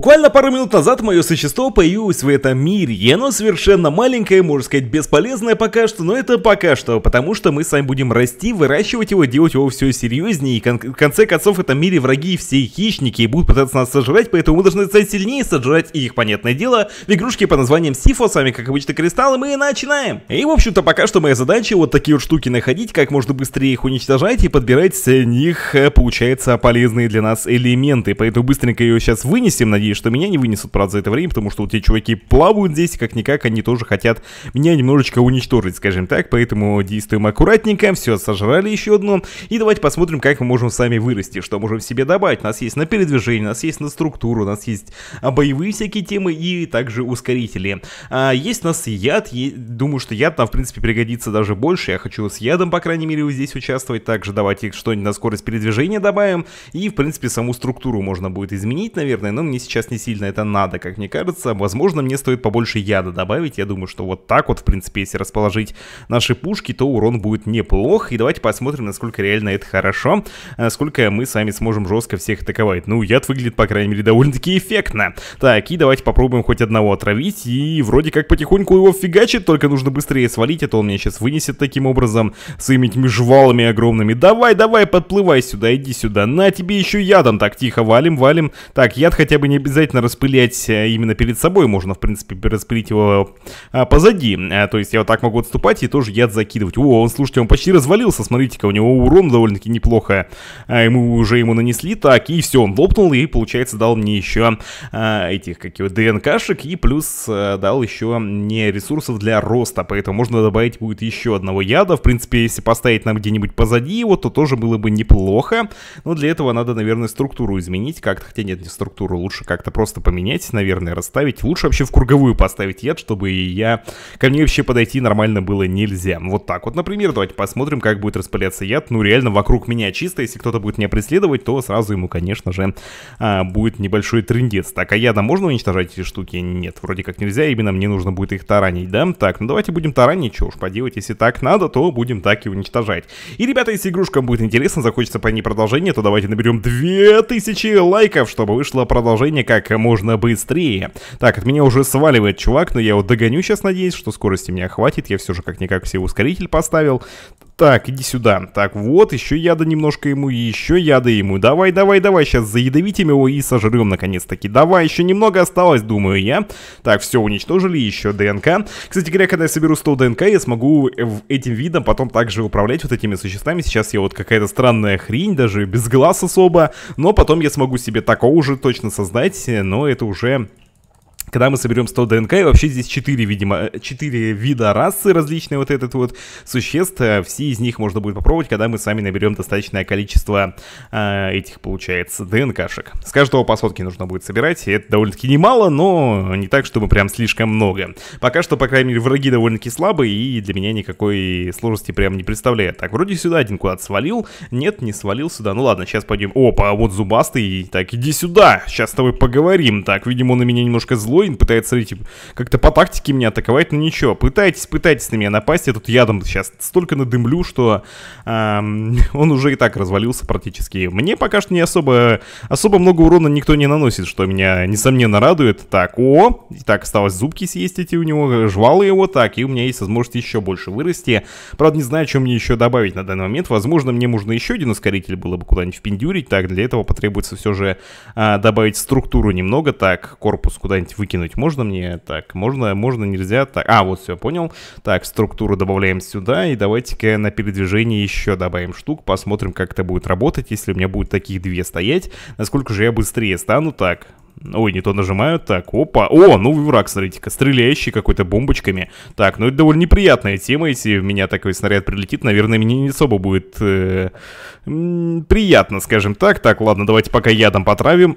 Буквально пару минут назад мое существо появилось в этом мире, и оно совершенно маленькое, можно сказать, бесполезное пока что, но это пока что, потому что мы с вами будем расти, выращивать его, делать его все серьезнее, и кон в конце концов в этом мире враги все хищники и будут пытаться нас сожрать, поэтому мы должны стать сильнее, сожрать их, понятное дело, в игрушке по названием Сифо, с вами как обычно кристаллы, мы и начинаем! И в общем-то пока что моя задача вот такие вот штуки находить, как можно быстрее их уничтожать и подбирать с них, э, получается, полезные для нас элементы, поэтому быстренько ее сейчас вынесем, надеюсь, и что меня не вынесут, правда, за это время, потому что вот те чуваки плавают здесь, как-никак они тоже хотят меня немножечко уничтожить, скажем так, поэтому действуем аккуратненько, все, сожрали еще одно, и давайте посмотрим, как мы можем сами вырасти, что можем в себе добавить, у нас есть на передвижение, у нас есть на структуру, у нас есть а, боевые всякие темы и также ускорители. А, есть у нас яд, е... думаю, что яд нам, в принципе, пригодится даже больше, я хочу с ядом, по крайней мере, вот здесь участвовать, также давайте что-нибудь на скорость передвижения добавим, и, в принципе, саму структуру можно будет изменить, наверное, но мне сейчас сейчас не сильно это надо, как мне кажется. Возможно, мне стоит побольше яда добавить. Я думаю, что вот так вот, в принципе, если расположить наши пушки, то урон будет неплох. И давайте посмотрим, насколько реально это хорошо, насколько мы сами сможем жестко всех атаковать. Ну, яд выглядит, по крайней мере, довольно-таки эффектно. Так, и давайте попробуем хоть одного отравить. И вроде как потихоньку его фигачит, только нужно быстрее свалить, а то он меня сейчас вынесет таким образом своими этими жвалами огромными. Давай, давай, подплывай сюда, иди сюда. На тебе еще ядом. Так, тихо, валим, валим. Так, яд хотя бы не обязательно распылять э, именно перед собой, можно, в принципе, распылить его а, позади. Э, то есть я вот так могу отступать и тоже яд закидывать. О, он, слушайте, он почти развалился, смотрите-ка, у него урон довольно-таки неплохо. А, ему уже ему нанесли, так, и все, он лопнул и, получается, дал мне еще а, этих, как его, ДНКшек, и плюс э, дал еще не ресурсов для роста, поэтому можно добавить будет еще одного яда. В принципе, если поставить нам где-нибудь позади его, то тоже было бы неплохо, но для этого надо, наверное, структуру изменить как-то, хотя нет, не структуру, лучше как как-то просто поменять, наверное, расставить. Лучше вообще в круговую поставить яд, чтобы я... Ко мне вообще подойти нормально было нельзя. Вот так вот, например, давайте посмотрим, как будет распыляться яд. Ну, реально, вокруг меня чисто. Если кто-то будет меня преследовать, то сразу ему, конечно же, а, будет небольшой трендец. Так, а яда можно уничтожать эти штуки? Нет, вроде как нельзя. Именно мне нужно будет их таранить, да? Так, ну давайте будем таранить, что уж поделать. Если так надо, то будем так и уничтожать. И, ребята, если игрушкам будет интересно, захочется по ней продолжение, то давайте наберем 2000 лайков, чтобы вышло продолжение, как можно быстрее. Так, от меня уже сваливает чувак, но я его догоню сейчас, надеюсь, что скорости мне хватит. Я все же как-никак все ускоритель поставил. Так, иди сюда. Так, вот, еще яда немножко ему, еще яда ему. Давай, давай, давай, сейчас заядовитим его и сожрем наконец-таки. Давай, еще немного осталось, думаю я. Так, все, уничтожили, еще ДНК. Кстати говоря, когда я соберу 100 ДНК, я смогу этим видом потом также управлять вот этими существами. Сейчас я вот какая-то странная хрень, даже без глаз особо. Но потом я смогу себе такого уже точно создать, но это уже когда мы соберем 100 ДНК, и вообще здесь 4, видимо, 4 э, вида расы различные вот этот вот существ, э, все из них можно будет попробовать, когда мы сами наберем достаточное количество э, этих, получается, ДНКшек. С каждого по сотке нужно будет собирать, и это довольно-таки немало, но не так, чтобы прям слишком много. Пока что, по крайней мере, враги довольно-таки слабые, и для меня никакой сложности прям не представляет. Так, вроде сюда один куда-то свалил, нет, не свалил сюда, ну ладно, сейчас пойдем. Опа, вот зубастый, так, иди сюда, сейчас с тобой поговорим. Так, видимо, он на меня немножко злой, воин пытается типа, как-то по тактике меня атаковать, но ничего. Пытайтесь, пытайтесь на меня напасть. Я тут ядом сейчас столько надымлю, что эм, он уже и так развалился практически. Мне пока что не особо, особо много урона никто не наносит, что меня, несомненно, радует. Так, о, и так осталось зубки съесть эти у него, жвалы его, так, и у меня есть возможность еще больше вырасти. Правда, не знаю, чем мне еще добавить на данный момент. Возможно, мне нужно еще один ускоритель было бы куда-нибудь впендюрить. Так, для этого потребуется все же а, добавить структуру немного. Так, корпус куда-нибудь вы прикинуть, можно мне так, можно, можно, нельзя так. А, вот все, понял. Так, структуру добавляем сюда, и давайте-ка на передвижение еще добавим штук, посмотрим, как это будет работать, если у меня будет таких две стоять, насколько же я быстрее стану. Так, Ой, не то нажимаю. Так, опа. О, новый враг, смотрите-ка. Стреляющий какой-то бомбочками. Так, ну это довольно неприятная тема. Если в меня такой снаряд прилетит, наверное, мне не особо будет э, приятно, скажем так. Так, ладно, давайте пока ядом потравим.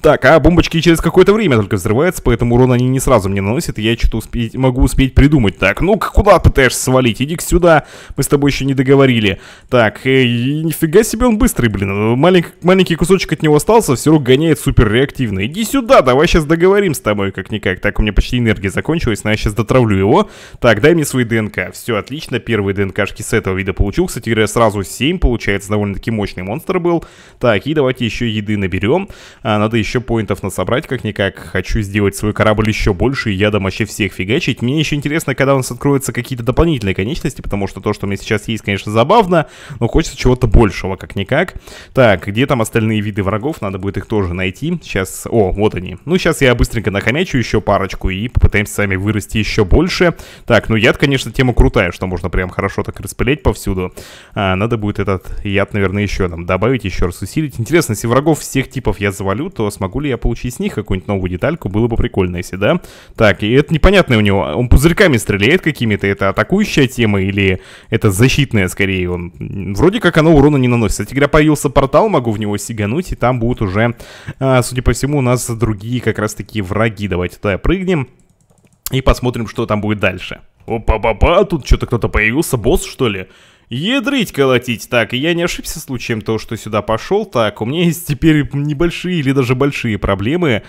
Так, а бомбочки через какое-то время только взрываются, поэтому урон они не сразу мне наносят, и я что-то успеть, могу успеть придумать. Так, ну-ка, куда пытаешься свалить? иди сюда, мы с тобой еще не договорили. Так, э, нифига себе он быстрый, блин, Малень, маленький кусочек от него остался, все равно гоняет супер реактивно. Иди сюда, давай сейчас договорим с тобой как-никак. Так, у меня почти энергия закончилась, но я сейчас дотравлю его. Так, дай мне свои ДНК. Все, отлично, первые ДНКшки с этого вида получил, кстати говоря, сразу 7, получается, довольно-таки мощный монстр был. Так, и давайте еще еды наберем. А, надо еще поинтов насобрать как-никак. Хочу сделать свой корабль еще больше и ядом вообще всех фигачить. Мне еще интересно, когда у нас откроются какие-то дополнительные конечности, потому что то, что у меня сейчас есть, конечно, забавно, но хочется чего-то большего, как-никак. Так, где там остальные виды врагов? Надо будет их тоже найти. Сейчас... О, вот они. Ну, сейчас я быстренько нахомячу еще парочку и попытаемся сами вырасти еще больше. Так, ну яд, конечно, тема крутая, что можно прям хорошо так распылять повсюду. А, надо будет этот яд, наверное, еще нам добавить, еще раз усилить. Интересно, если врагов всех типов я завалю, то смогу ли я получить с них какую-нибудь новую детальку, было бы прикольно, если да. Так, и это непонятно у него, он пузырьками стреляет какими-то, это атакующая тема или это защитная скорее, он вроде как оно урона не наносит. Кстати говоря, появился портал, могу в него сигануть, и там будут уже, а, судя по всему, у нас другие как раз таки враги. Давайте туда прыгнем и посмотрим, что там будет дальше. Опа-па-па, тут что-то кто-то появился, босс что ли? Ядрить колотить. Так, и я не ошибся случаем то, что сюда пошел. Так, у меня есть теперь небольшие или даже большие Проблемы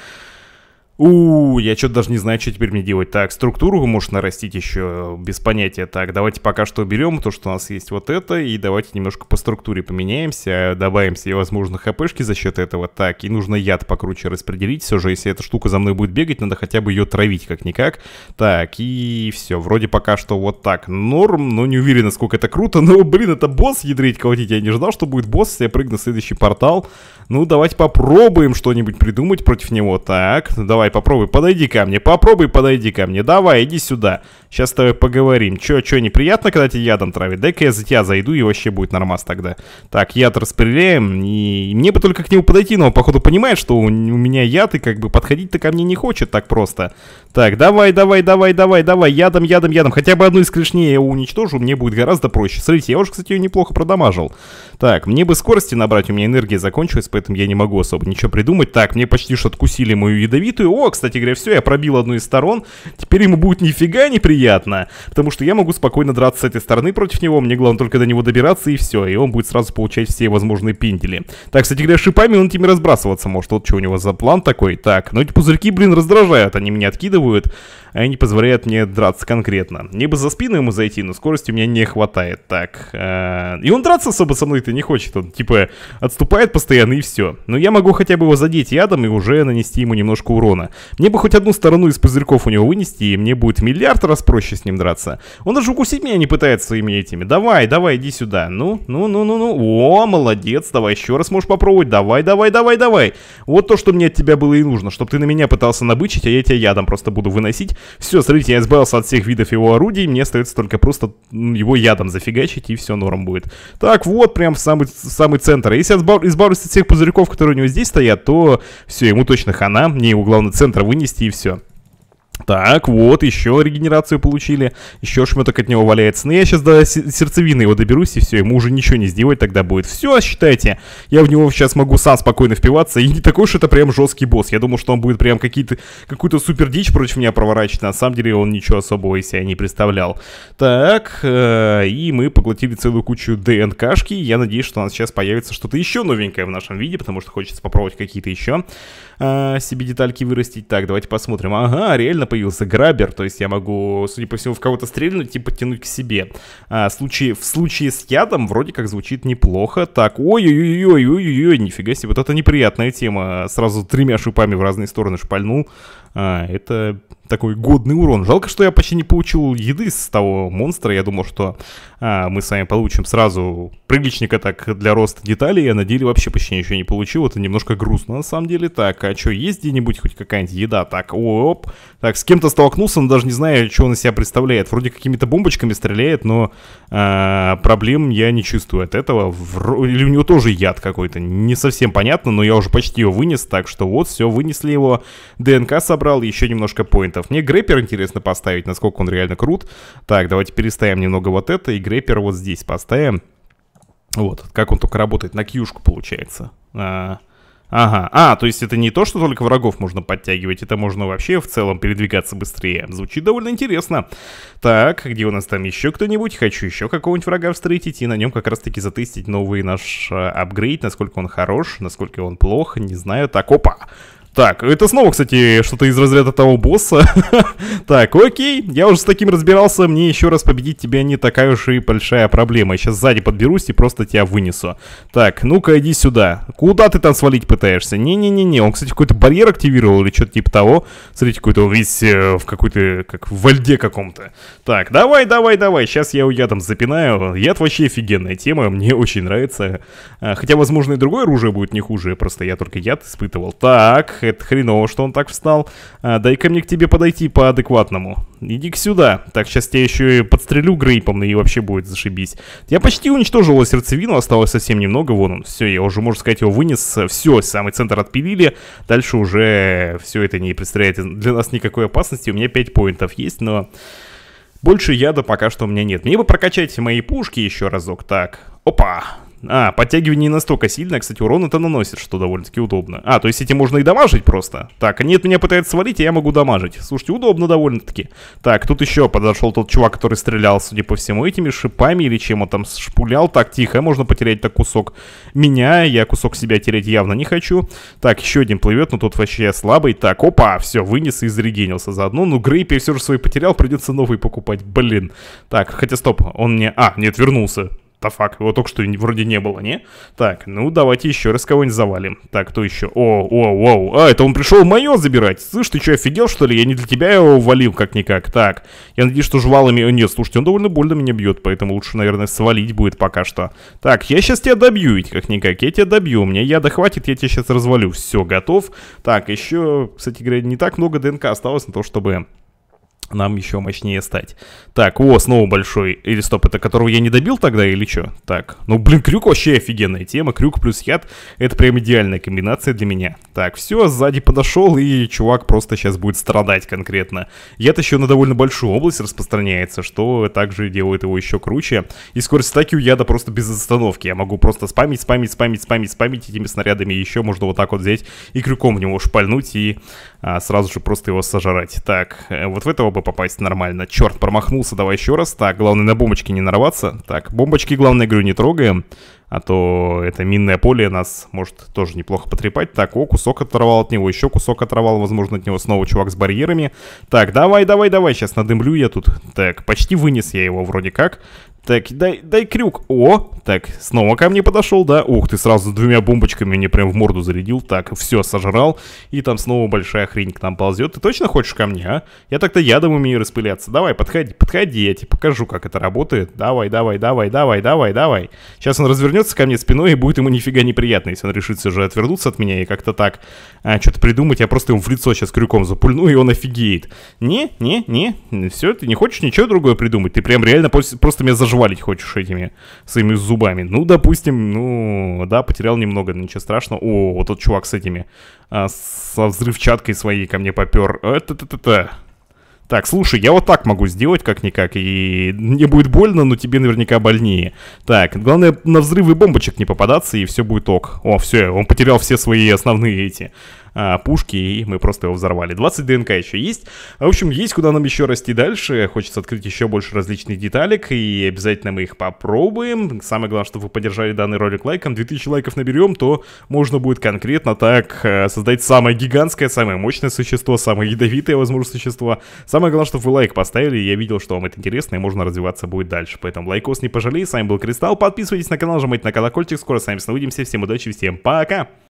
у, я что-то даже не знаю, что теперь мне делать. Так, структуру можно нарастить еще, э, без понятия. Так, давайте пока что уберем то, что у нас есть вот это, и давайте немножко по структуре поменяемся, э, добавим себе, возможно, хпшки за счет этого. Так, и нужно яд покруче распределить, все же, если эта штука за мной будет бегать, надо хотя бы ее травить как-никак. Так, и все, вроде пока что вот так норм, но не уверен, насколько это круто, но, блин, это босс ядрить колотить, я не ждал, что будет босс, я прыгну в следующий портал. Ну, давайте попробуем что-нибудь придумать против него. Так, ну, давай давай, попробуй, подойди ко мне, попробуй, подойди ко мне, давай, иди сюда. Сейчас с тобой поговорим. Чё, чё, неприятно, когда тебя ядом травят? Дай-ка я за тебя зайду, и вообще будет нормас тогда. Так, яд распределяем, и мне бы только к нему подойти, но он, походу, понимает, что у, у меня яд, и как бы подходить-то ко мне не хочет так просто. Так, давай, давай, давай, давай, давай, ядом, ядом, ядом. Хотя бы одну из клешней я его уничтожу, мне будет гораздо проще. Смотрите, я уже, кстати, ее неплохо продамажил. Так, мне бы скорости набрать, у меня энергия закончилась, поэтому я не могу особо ничего придумать. Так, мне почти что откусили мою ядовитую. О, кстати говоря, все, я пробил одну из сторон. Теперь ему будет нифига неприятно, потому что я могу спокойно драться с этой стороны против него, мне главное только до него добираться и все, и он будет сразу получать все возможные пиндели. Так, кстати говоря, шипами он теми разбрасываться может, вот что у него за план такой. Так, ну эти пузырьки, блин, раздражают, они меня откидывают, а они не позволяют мне драться конкретно. Мне бы за спину ему зайти, но скорости у меня не хватает, так. Э -э и он драться особо со мной-то не хочет, он типа отступает постоянно и все. Но я могу хотя бы его задеть ядом и уже нанести ему немножко урона. Джордана. Мне бы хоть одну сторону из пузырьков у него вынести, и мне будет миллиард раз проще с ним драться. Он даже укусить меня не пытается своими этими. Давай, давай, иди сюда. Ну, ну, ну, ну, ну. О, молодец, давай еще раз можешь попробовать. Давай, давай, давай, давай. Вот то, что мне от тебя было и нужно, чтобы ты на меня пытался набычить, а я тебя ядом просто буду выносить. Все, смотрите, я избавился от всех видов его орудий, мне остается только просто его ядом зафигачить, и все норм будет. Так, вот, прям в самый, самый центр. Если я избавлюсь от всех пузырьков, которые у него здесь стоят, то все, ему точно хана. Мне его главное центра вынести и все. Так, вот, еще регенерацию получили. Еще шметок от него валяется. Но ну, я сейчас до сердцевины его доберусь, и все, ему уже ничего не сделать тогда будет. Все, считайте, я в него сейчас могу сам спокойно впиваться. И не такой уж это прям жесткий босс. Я думал, что он будет прям какие-то какую-то супер дичь против меня проворачивать. На самом деле он ничего особого из себя не представлял. Так, э, и мы поглотили целую кучу ДНКшки. Я надеюсь, что у нас сейчас появится что-то еще новенькое в нашем виде, потому что хочется попробовать какие-то еще. А, себе детальки вырастить. Так, давайте посмотрим. Ага, реально появился грабер, то есть я могу, судя по всему, в кого-то стрельнуть и подтянуть к себе. А, в, в случае с ядом вроде как звучит неплохо. Так, ой-ой-ой-ой-ой-ой, нифига себе, вот это неприятная тема. Сразу тремя шипами в разные стороны шпальнул. А, это такой годный урон. Жалко, что я почти не получил еды с того монстра. Я думал, что а, мы с вами получим сразу прыгичника так для роста деталей. Я на деле вообще почти ничего не получил. Это немножко грустно на самом деле. Так, а что, есть где-нибудь хоть какая-нибудь еда? Так, оп. Так, с кем-то столкнулся, но даже не знаю, что он из себя представляет. Вроде какими-то бомбочками стреляет, но а, проблем я не чувствую от этого. Вро... Или у него тоже яд какой-то. Не совсем понятно, но я уже почти его вынес. Так что вот, все, вынесли его. ДНК собрали набрал еще немножко поинтов. Мне грейпер интересно поставить, насколько он реально крут. Так, давайте переставим немного вот это и грейпер вот здесь поставим. Вот, как он только работает, на кьюшку получается. А, ага, а, то есть это не то, что только врагов можно подтягивать, это можно вообще в целом передвигаться быстрее. Звучит довольно интересно. Так, где у нас там еще кто-нибудь? Хочу еще какого-нибудь врага встретить и на нем как раз-таки затестить новый наш э, апгрейд, насколько он хорош, насколько он плох, не знаю. Так, опа! Так, это снова, кстати, что-то из разряда того босса. так, окей, я уже с таким разбирался, мне еще раз победить тебя не такая уж и большая проблема. Я сейчас сзади подберусь и просто тебя вынесу. Так, ну-ка иди сюда. Куда ты там свалить пытаешься? Не-не-не-не, он, кстати, какой-то барьер активировал или что-то типа того. Смотрите, какой-то он весь э, в какой-то, как в льде каком-то. Так, давай, давай, давай, сейчас я у я там запинаю. Яд вообще офигенная тема, мне очень нравится. А, хотя, возможно, и другое оружие будет не хуже, просто я только яд испытывал. Так, это хреново, что он так встал. А, дай-ка мне к тебе подойти по-адекватному. иди к сюда. Так, сейчас я еще и подстрелю грейпом, и вообще будет зашибись. Я почти уничтожил его сердцевину, осталось совсем немного. Вон он, все, я уже, можно сказать, его вынес. Все, самый центр отпилили. Дальше уже все это не представляет для нас никакой опасности. У меня 5 поинтов есть, но... Больше яда пока что у меня нет. Мне бы прокачать мои пушки еще разок. Так, опа, а, подтягивание не настолько сильное, кстати, урон это наносит, что довольно-таки удобно. А, то есть эти можно и дамажить просто. Так, они от меня пытаются свалить, а я могу дамажить. Слушайте, удобно довольно-таки. Так, тут еще подошел тот чувак, который стрелял, судя по всему, этими шипами или чем он там шпулял. Так, тихо, можно потерять так кусок меня, я кусок себя терять явно не хочу. Так, еще один плывет, но тот вообще слабый. Так, опа, все, вынес и зарегенился заодно. Ну, Грейпи все же свой потерял, придется новый покупать, блин. Так, хотя стоп, он мне... А, нет, вернулся the fuck, его только что вроде не было, не? Так, ну давайте еще раз кого-нибудь завалим. Так, кто еще? О, о, о, а, это он пришел мое забирать. Слышь, ты что, офигел, что ли? Я не для тебя его валил, как-никак. Так, я надеюсь, что жвалами... Нет, слушайте, он довольно больно меня бьет, поэтому лучше, наверное, свалить будет пока что. Так, я сейчас тебя добью, ведь как-никак. Я тебя добью, мне яда хватит, я тебя сейчас развалю. Все, готов. Так, еще, кстати говоря, не так много ДНК осталось на то, чтобы нам еще мощнее стать. Так, о, снова большой. Или стоп, это которого я не добил тогда или что? Так, ну блин, крюк вообще офигенная тема. Крюк плюс яд, это прям идеальная комбинация для меня. Так, все, сзади подошел, и чувак просто сейчас будет страдать конкретно. Яд еще на довольно большую область распространяется, что также делает его еще круче. И скорость атаки у яда просто без остановки. Я могу просто спамить, спамить, спамить, спамить, спамить этими снарядами. Еще можно вот так вот взять и крюком в него шпальнуть и а, сразу же просто его сожрать. Так, э, вот в этого бы попасть нормально. Черт, промахнулся, давай еще раз. Так, главное на бомбочки не нарваться. Так, бомбочки, главное, говорю, не трогаем. А то это минное поле нас может тоже неплохо потрепать. Так, о, кусок оторвал от него, еще кусок оторвал, возможно, от него снова чувак с барьерами. Так, давай, давай, давай, сейчас надымлю я тут. Так, почти вынес я его вроде как. Так, дай, дай крюк. О, так, снова ко мне подошел, да? Ух ты, сразу двумя бомбочками мне прям в морду зарядил. Так, все, сожрал. И там снова большая хрень к нам ползет. Ты точно хочешь ко мне, а? Я так-то ядом умею распыляться. Давай, подходи, подходи, я тебе покажу, как это работает. Давай, давай, давай, давай, давай, давай. Сейчас он развернется ко мне спиной и будет ему нифига неприятно, если он решится уже отвернуться от меня и как-то так а, что-то придумать. Я просто ему в лицо сейчас крюком запульну, и он офигеет. Не, не, не, все, ты не хочешь ничего другое придумать. Ты прям реально просто меня зажимаешь пожвалить хочешь этими своими зубами. Ну, допустим, ну, да, потерял немного, ничего страшного. О, вот тот чувак с этими, а, со взрывчаткой своей ко мне попер. Это-то-то-то. Так, слушай, я вот так могу сделать как-никак, и мне будет больно, но тебе наверняка больнее. Так, главное на взрывы бомбочек не попадаться, и все будет ок. О, все, он потерял все свои основные эти а, пушки, и мы просто его взорвали. 20 ДНК еще есть. А, в общем, есть куда нам еще расти дальше. Хочется открыть еще больше различных деталек, и обязательно мы их попробуем. Самое главное, чтобы вы поддержали данный ролик лайком. 2000 лайков наберем, то можно будет конкретно так а, создать самое гигантское, самое мощное существо, самое ядовитое, возможно, существо. Самое главное, чтобы вы лайк поставили, я видел, что вам это интересно, и можно развиваться будет дальше. Поэтому лайкос не пожалей, с вами был Кристалл, подписывайтесь на канал, жмите на колокольчик, скоро с вами увидимся, всем удачи, всем пока!